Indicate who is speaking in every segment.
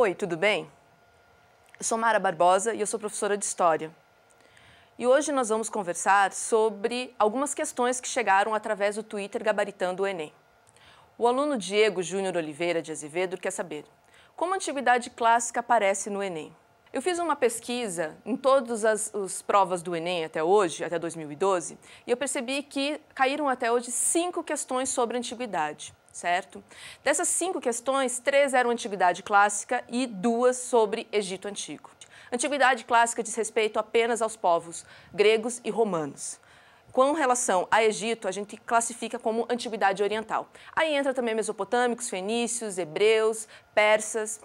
Speaker 1: Oi, tudo bem? Eu sou Mara Barbosa e eu sou professora de História. E hoje nós vamos conversar sobre algumas questões que chegaram através do Twitter gabaritando o Enem. O aluno Diego Júnior Oliveira de Azevedo quer saber como a antiguidade clássica aparece no Enem. Eu fiz uma pesquisa em todas as, as, provas do Enem até hoje, até 2012, e eu percebi que caíram até hoje cinco questões sobre antiguidade certo? Dessas cinco questões, três eram antiguidade clássica e duas sobre Egito Antigo. Antiguidade clássica diz respeito apenas aos povos gregos e romanos. Com relação a Egito, a gente classifica como antiguidade oriental. Aí entra também mesopotâmicos, fenícios, hebreus, persas.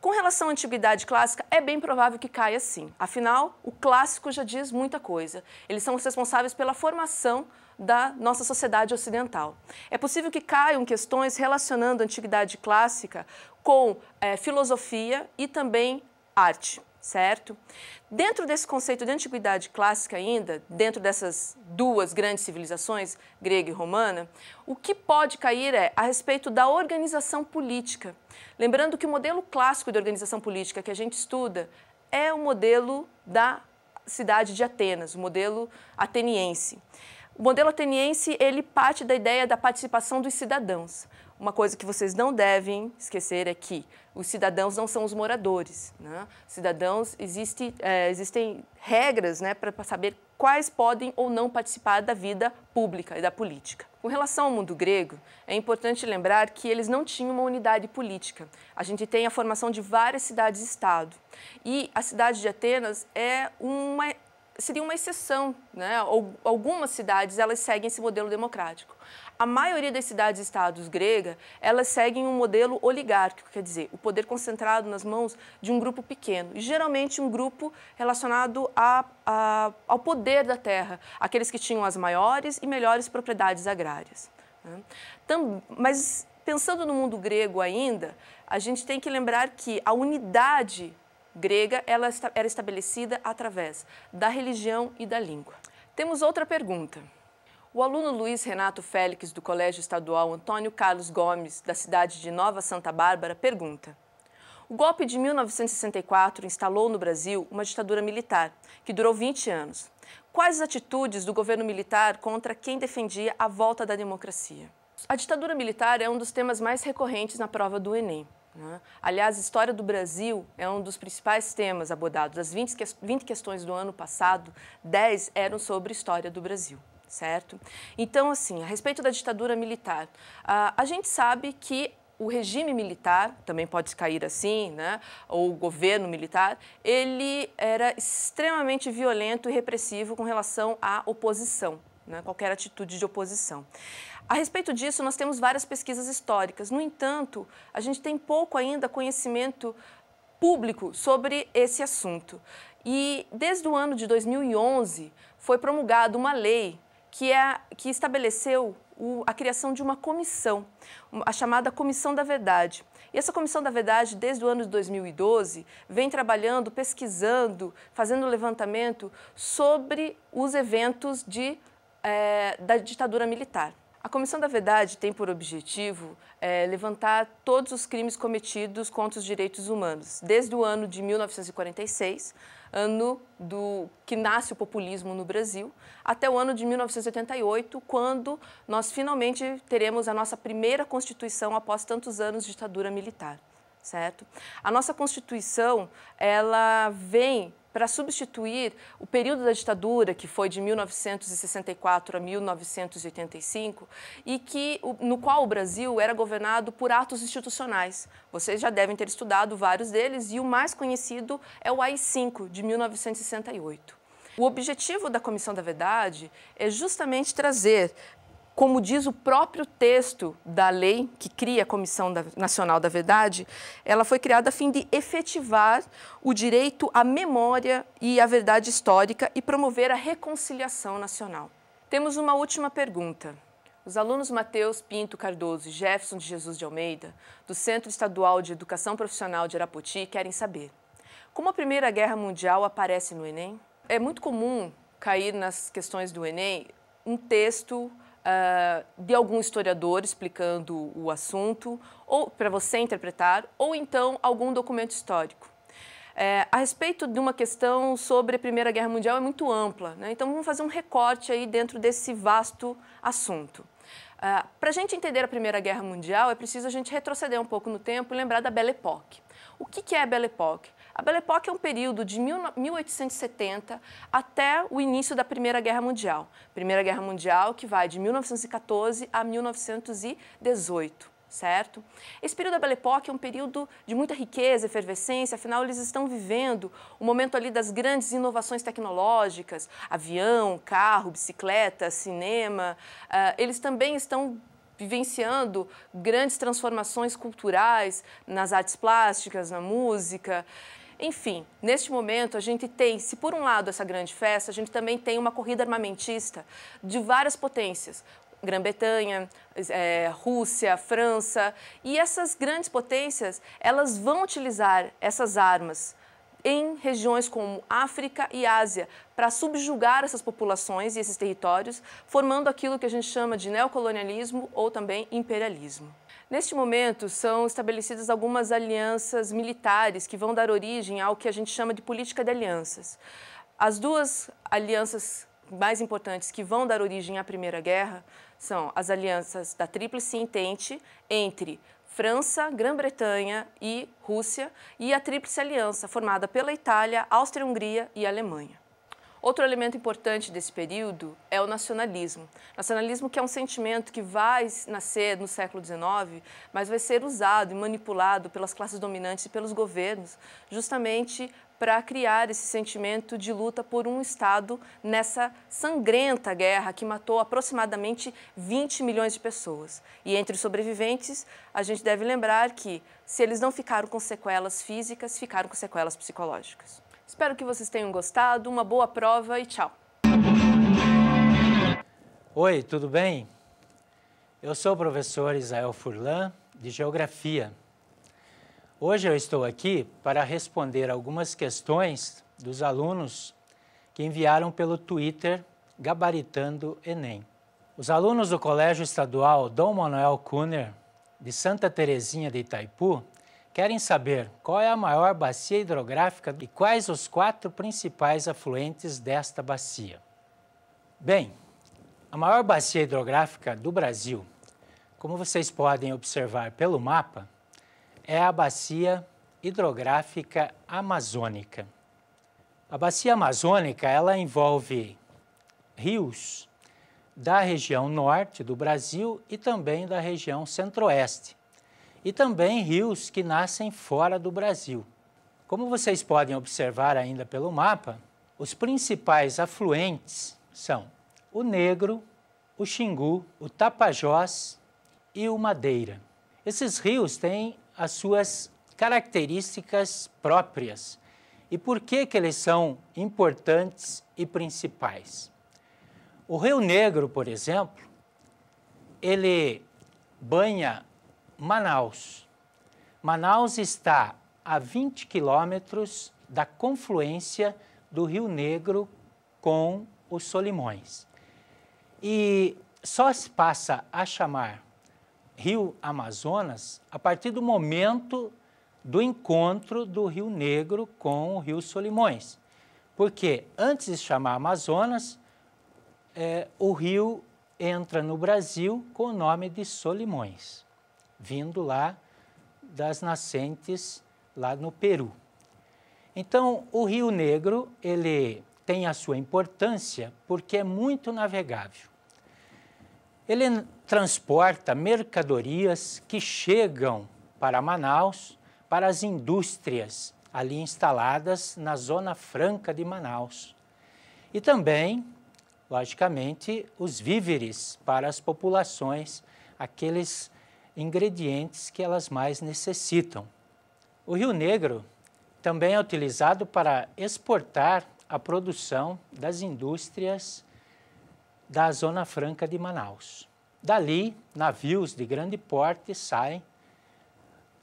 Speaker 1: Com relação à antiguidade clássica, é bem provável que caia sim. Afinal, o clássico já diz muita coisa. Eles são os responsáveis pela formação da nossa sociedade ocidental. É possível que caiam questões relacionando a antiguidade clássica com é, filosofia e também arte, certo? Dentro desse conceito de antiguidade clássica ainda, dentro dessas duas grandes civilizações, grega e romana, o que pode cair é a respeito da organização política. Lembrando que o modelo clássico de organização política que a gente estuda é o modelo da cidade de Atenas, o modelo ateniense. O modelo ateniense, ele parte da ideia da participação dos cidadãos. Uma coisa que vocês não devem esquecer é que os cidadãos não são os moradores. Né? Cidadãos, existe, é, existem regras né, para saber quais podem ou não participar da vida pública e da política. Com relação ao mundo grego, é importante lembrar que eles não tinham uma unidade política. A gente tem a formação de várias cidades-estado. E a cidade de Atenas é uma seria uma exceção, né? Algumas cidades elas seguem esse modelo democrático. A maioria das cidades-estados grega, elas seguem um modelo oligárquico, quer dizer, o poder concentrado nas mãos de um grupo pequeno, e geralmente um grupo relacionado a, a, ao poder da terra, aqueles que tinham as maiores e melhores propriedades agrárias. Né? mas pensando no mundo grego ainda, a gente tem que lembrar que a unidade grega ela era estabelecida através da religião e da língua. Temos outra pergunta. O aluno Luiz Renato Félix, do Colégio Estadual Antônio Carlos Gomes, da cidade de Nova Santa Bárbara, pergunta: O golpe de 1964 instalou no Brasil uma ditadura militar, que durou 20 anos. Quais as atitudes do governo militar contra quem defendia a volta da democracia? A ditadura militar é um dos temas mais recorrentes na prova do Enem. Né? Aliás, história do Brasil é um dos principais temas abordados. Das 20, que 20 questões do ano passado, 10 eram sobre história do Brasil certo? Então, assim, a respeito da ditadura militar, a, a gente sabe que o regime militar, também pode cair assim, né? ou o governo militar, ele era extremamente violento e repressivo com relação à oposição né, qualquer atitude de oposição. A respeito disso, nós temos várias pesquisas históricas. No entanto, a gente tem pouco ainda conhecimento público sobre esse assunto. E desde o ano de 2011 foi promulgada uma lei que, é, que estabeleceu o, a criação de uma comissão, a chamada Comissão da Verdade. E essa Comissão da Verdade, desde o ano de 2012, vem trabalhando, pesquisando, fazendo levantamento sobre os eventos de é, da ditadura militar. A Comissão da Verdade tem por objetivo é, levantar todos os crimes cometidos contra os direitos humanos, desde o ano de 1946, ano do que nasce o populismo no Brasil, até o ano de 1988, quando nós finalmente teremos a nossa primeira Constituição após tantos anos de ditadura militar, certo? A nossa Constituição, ela vem para substituir o período da ditadura, que foi de 1964 a 1985, e que, no qual o Brasil era governado por atos institucionais. Vocês já devem ter estudado vários deles, e o mais conhecido é o AI-5, de 1968. O objetivo da Comissão da Verdade é justamente trazer como diz o próprio texto da lei que cria a Comissão Nacional da Verdade, ela foi criada a fim de efetivar o direito à memória e à verdade histórica e promover a reconciliação nacional. Temos uma última pergunta. Os alunos Matheus Pinto Cardoso e Jefferson de Jesus de Almeida, do Centro Estadual de Educação Profissional de Arapoti, querem saber: como a Primeira Guerra Mundial aparece no Enem? É muito comum cair nas questões do Enem um texto uh, de algum historiador explicando o assunto, ou para você interpretar, ou então algum documento histórico. É, a respeito de uma questão sobre a Primeira Guerra Mundial é muito ampla, né? então vamos fazer um recorte aí dentro desse vasto assunto. Uh, ah, para a gente entender a Primeira Guerra Mundial, é preciso a gente retroceder um pouco no tempo e lembrar da Belle Époque. O que, que é a Belle Époque? A Belle Époque é um período de 1870 até o início da Primeira Guerra Mundial. Primeira Guerra Mundial que vai de 1914 a 1918 certo? Esse período da Belle Époque é um período de muita riqueza, efervescência, afinal eles estão vivendo o momento ali das grandes inovações tecnológicas, avião, carro, bicicleta, cinema, uh, eles também estão vivenciando grandes transformações culturais nas artes plásticas, na música. Enfim, neste momento a gente tem, se por um lado essa grande festa, a gente também tem uma corrida armamentista de várias potências. Grã-Bretanha, é, Rússia, França, e essas grandes potências, elas vão utilizar essas armas em regiões como África e Ásia para subjugar essas populações e esses territórios, formando aquilo que a gente chama de neocolonialismo ou também imperialismo. Neste momento, são estabelecidas algumas alianças militares que vão dar origem ao que a gente chama de política de alianças. As duas alianças mais importantes que vão dar origem à Primeira Guerra são as alianças da Tríplice Entente entre França, Grã-Bretanha e Rússia e a Tríplice Aliança, formada pela Itália, Áustria-Hungria e Alemanha. Outro elemento importante desse período é o nacionalismo. Nacionalismo que é um sentimento que vai nascer no século XIX, mas vai ser usado e manipulado pelas classes dominantes e pelos governos, justamente para criar esse sentimento de luta por um Estado nessa sangrenta guerra que matou aproximadamente 20 milhões de pessoas. E entre os sobreviventes, a gente deve lembrar que, se eles não ficaram com sequelas físicas, ficaram com sequelas psicológicas. Espero que vocês tenham gostado, uma boa prova e tchau!
Speaker 2: Oi, tudo bem? Eu sou o professor Israel Furlan, de Geografia. Hoje eu estou aqui para responder algumas questões dos alunos que enviaram pelo Twitter Gabaritando Enem. Os alunos do Colégio Estadual Dom Manuel Kuhner, de Santa Terezinha de Itaipu, Querem saber qual é a maior bacia hidrográfica e quais os quatro principais afluentes desta bacia? Bem, a maior bacia hidrográfica do Brasil, como vocês podem observar pelo mapa, é a bacia hidrográfica amazônica. A bacia amazônica ela envolve rios da região norte do Brasil e também da região centro-oeste, e também rios que nascem fora do Brasil. Como vocês podem observar ainda pelo mapa, os principais afluentes são o Negro, o Xingu, o Tapajós e o Madeira. Esses rios têm as suas características próprias. E por que, que eles são importantes e principais? O Rio Negro, por exemplo, ele banha Manaus. Manaus está a 20 quilômetros da confluência do Rio Negro com os Solimões. E só se passa a chamar Rio Amazonas a partir do momento do encontro do Rio Negro com o Rio Solimões. Porque antes de chamar Amazonas, é, o rio entra no Brasil com o nome de Solimões vindo lá das nascentes lá no Peru. Então, o Rio Negro, ele tem a sua importância porque é muito navegável. Ele transporta mercadorias que chegam para Manaus, para as indústrias ali instaladas na Zona Franca de Manaus. E também, logicamente, os víveres para as populações, aqueles ingredientes que elas mais necessitam. O Rio Negro também é utilizado para exportar a produção das indústrias da Zona Franca de Manaus. Dali, navios de grande porte saem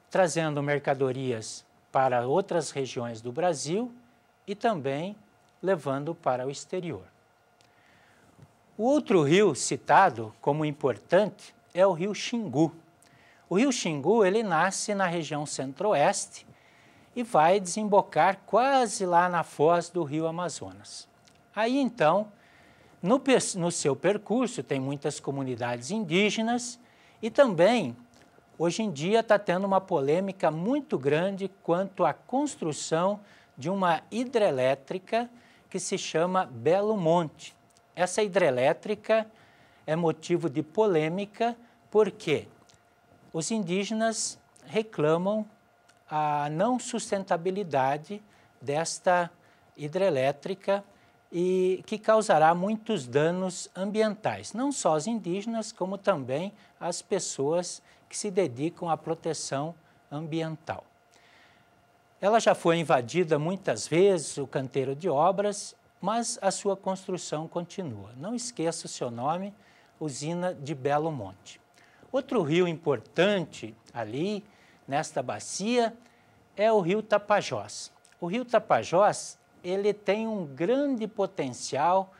Speaker 2: trazendo mercadorias para outras regiões do Brasil e também levando para o exterior. O outro rio citado como importante é o rio Xingu, o rio Xingu, ele nasce na região centro-oeste e vai desembocar quase lá na foz do rio Amazonas. Aí então, no, no seu percurso, tem muitas comunidades indígenas e também, hoje em dia, está tendo uma polêmica muito grande quanto à construção de uma hidrelétrica que se chama Belo Monte. Essa hidrelétrica é motivo de polêmica porque os indígenas reclamam a não sustentabilidade desta hidrelétrica e que causará muitos danos ambientais, não só aos indígenas, como também às pessoas que se dedicam à proteção ambiental. Ela já foi invadida muitas vezes, o canteiro de obras, mas a sua construção continua. Não esqueça o seu nome, usina de Belo Monte. Outro rio importante ali, nesta bacia, é o rio Tapajós. O rio Tapajós, ele tem um grande potencial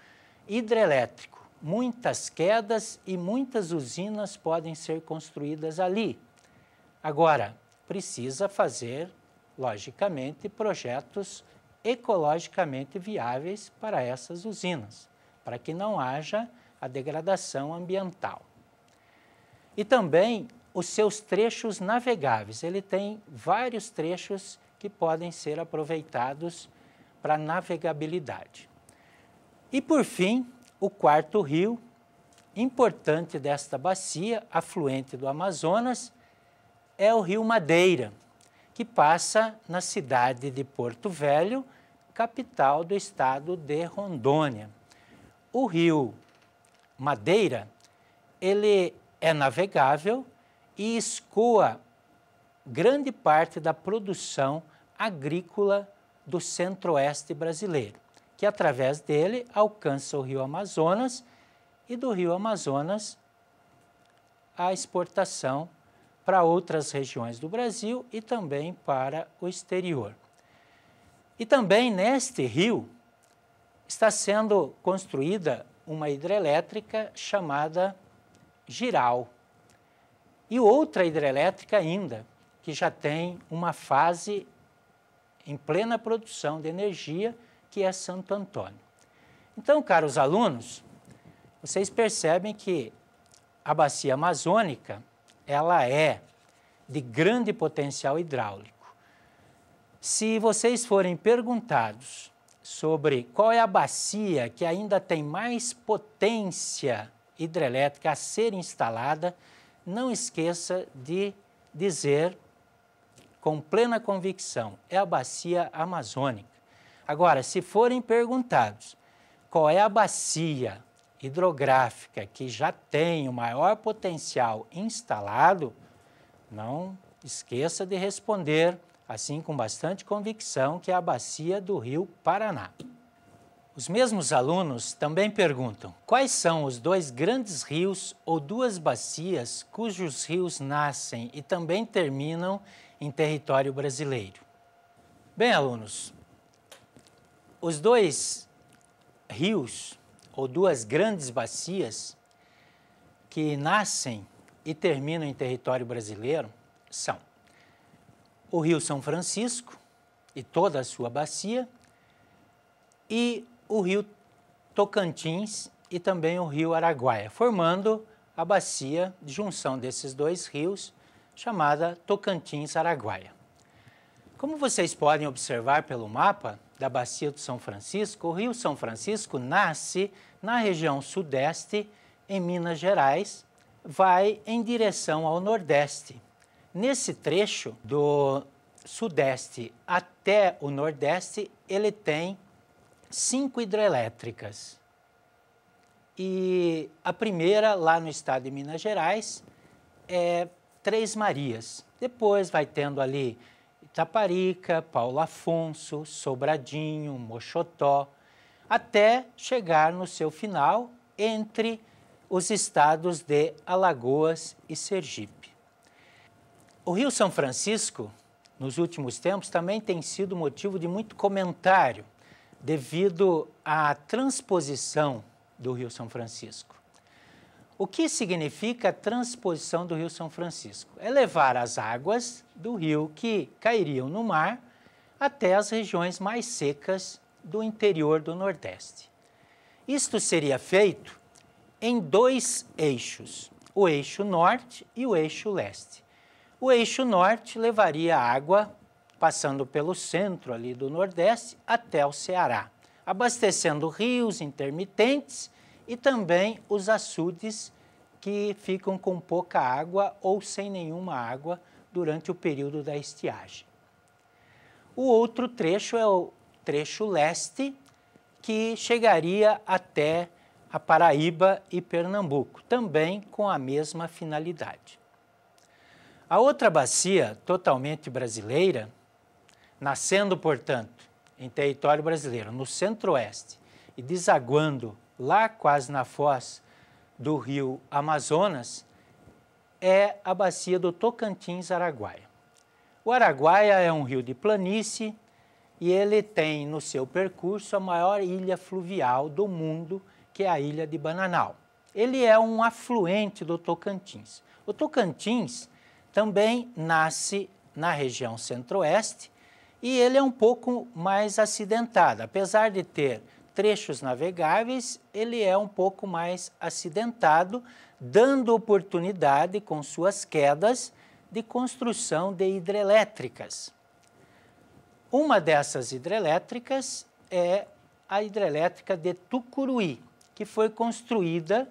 Speaker 2: hidrelétrico. Muitas quedas e muitas usinas podem ser construídas ali. Agora, precisa fazer, logicamente, projetos ecologicamente viáveis para essas usinas, para que não haja a degradação ambiental. E também os seus trechos navegáveis. Ele tem vários trechos que podem ser aproveitados para navegabilidade. E por fim, o quarto rio, importante desta bacia, afluente do Amazonas, é o Rio Madeira, que passa na cidade de Porto Velho, capital do estado de Rondônia. O Rio Madeira, ele é navegável e escoa grande parte da produção agrícola do centro-oeste brasileiro, que através dele alcança o rio Amazonas e do rio Amazonas a exportação para outras regiões do Brasil e também para o exterior. E também neste rio está sendo construída uma hidrelétrica chamada Giral. E outra hidrelétrica ainda, que já tem uma fase em plena produção de energia, que é Santo Antônio. Então, caros alunos, vocês percebem que a bacia amazônica, ela é de grande potencial hidráulico. Se vocês forem perguntados sobre qual é a bacia que ainda tem mais potência hidrelétrica a ser instalada, não esqueça de dizer com plena convicção: é a bacia amazônica. Agora, se forem perguntados qual é a bacia hidrográfica que já tem o maior potencial instalado, não esqueça de responder, assim com bastante convicção, que é a bacia do Rio Paraná. Os mesmos alunos também perguntam quais são os dois grandes rios ou duas bacias cujos rios nascem e também terminam em território brasileiro. Bem, alunos, os dois rios ou duas grandes bacias que nascem e terminam em território brasileiro são o Rio São Francisco e toda a sua bacia e o rio Tocantins e também o rio Araguaia, formando a bacia de junção desses dois rios, chamada Tocantins-Araguaia. Como vocês podem observar pelo mapa da bacia do São Francisco, o rio São Francisco nasce na região sudeste, em Minas Gerais, vai em direção ao nordeste. Nesse trecho do sudeste até o nordeste, ele tem cinco hidrelétricas. E a primeira, lá no estado de Minas Gerais, é Três Marias. Depois vai tendo ali Itaparica, Paulo Afonso, Sobradinho, Mochotó, até chegar no seu final entre os estados de Alagoas e Sergipe. O Rio São Francisco, nos últimos tempos, também tem sido motivo de muito comentário devido à transposição do Rio São Francisco. O que significa transposição do Rio São Francisco? É levar as águas do rio que cairiam no mar até as regiões mais secas do interior do Nordeste. Isto seria feito em dois eixos, o eixo norte e o eixo leste. O eixo norte levaria água passando pelo centro ali do Nordeste até o Ceará, abastecendo rios intermitentes e também os açudes que ficam com pouca água ou sem nenhuma água durante o período da estiagem. O outro trecho é o trecho leste, que chegaria até a Paraíba e Pernambuco, também com a mesma finalidade. A outra bacia, totalmente brasileira, nascendo, portanto, em território brasileiro, no centro-oeste, e desaguando lá quase na foz do rio Amazonas, é a bacia do Tocantins-Araguaia. O Araguaia é um rio de planície e ele tem no seu percurso a maior ilha fluvial do mundo, que é a Ilha de Bananal. Ele é um afluente do Tocantins. O Tocantins também nasce na região centro-oeste e ele é um pouco mais acidentado. Apesar de ter trechos navegáveis, ele é um pouco mais acidentado, dando oportunidade, com suas quedas, de construção de hidrelétricas. Uma dessas hidrelétricas é a hidrelétrica de Tucuruí, que foi construída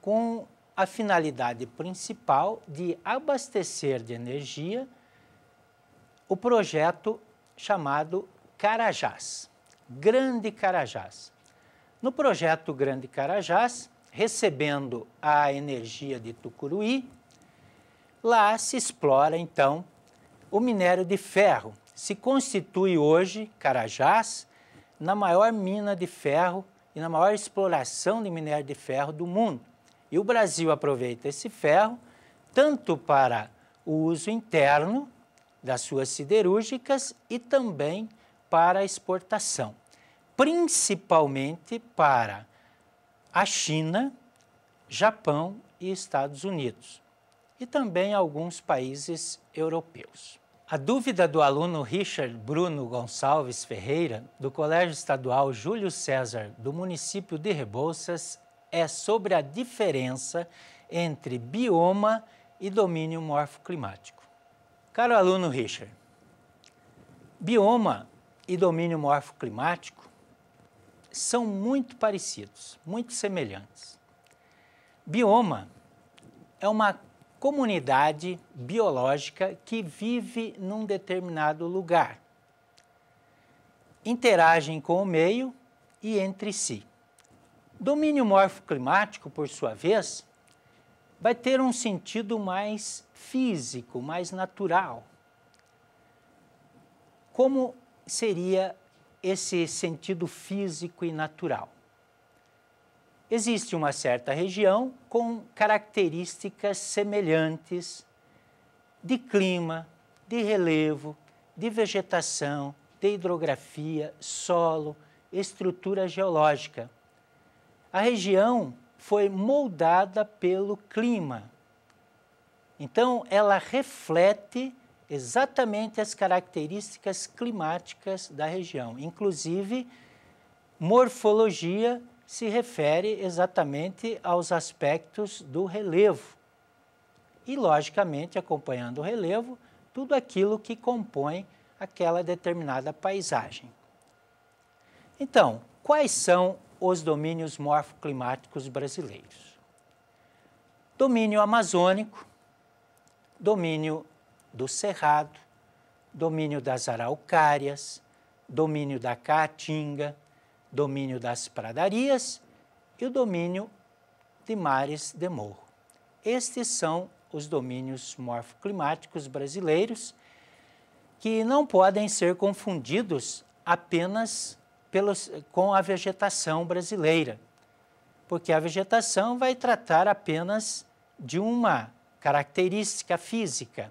Speaker 2: com a finalidade principal de abastecer de energia o projeto chamado Carajás, Grande Carajás. No projeto Grande Carajás, recebendo a energia de Tucuruí, lá se explora então o minério de ferro. Se constitui hoje Carajás na maior mina de ferro e na maior exploração de minério de ferro do mundo. E o Brasil aproveita esse ferro tanto para o uso interno das suas siderúrgicas e também para exportação, principalmente para a China, Japão e Estados Unidos, e também alguns países europeus. A dúvida do aluno Richard Bruno Gonçalves Ferreira, do Colégio Estadual Júlio César, do município de Rebouças, é sobre a diferença entre bioma e domínio morfoclimático. Caro aluno Richard, bioma e domínio morfoclimático são muito parecidos, muito semelhantes. Bioma é uma comunidade biológica que vive num determinado lugar. Interagem com o meio e entre si. Domínio morfoclimático, por sua vez, vai ter um sentido mais físico, mais natural. Como seria esse sentido físico e natural? Existe uma certa região com características semelhantes de clima, de relevo, de vegetação, de hidrografia, solo, estrutura geológica. A região foi moldada pelo clima. Então, ela reflete exatamente as características climáticas da região. Inclusive, morfologia se refere exatamente aos aspectos do relevo. E, logicamente, acompanhando o relevo, tudo aquilo que compõe aquela determinada paisagem. Então, quais são os domínios morfoclimáticos brasileiros. Domínio amazônico, domínio do cerrado, domínio das araucárias, domínio da caatinga, domínio das pradarias e o domínio de mares de morro. Estes são os domínios morfoclimáticos brasileiros que não podem ser confundidos apenas pelos, com a vegetação brasileira, porque a vegetação vai tratar apenas de uma característica física.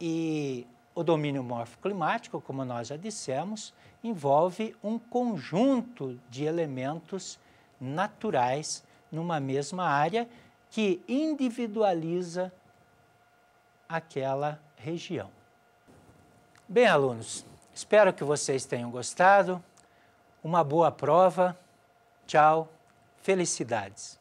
Speaker 2: E o domínio morfoclimático, como nós já dissemos, envolve um conjunto de elementos naturais numa mesma área que individualiza aquela região. Bem, alunos, espero que vocês tenham gostado uma boa prova, tchau, felicidades.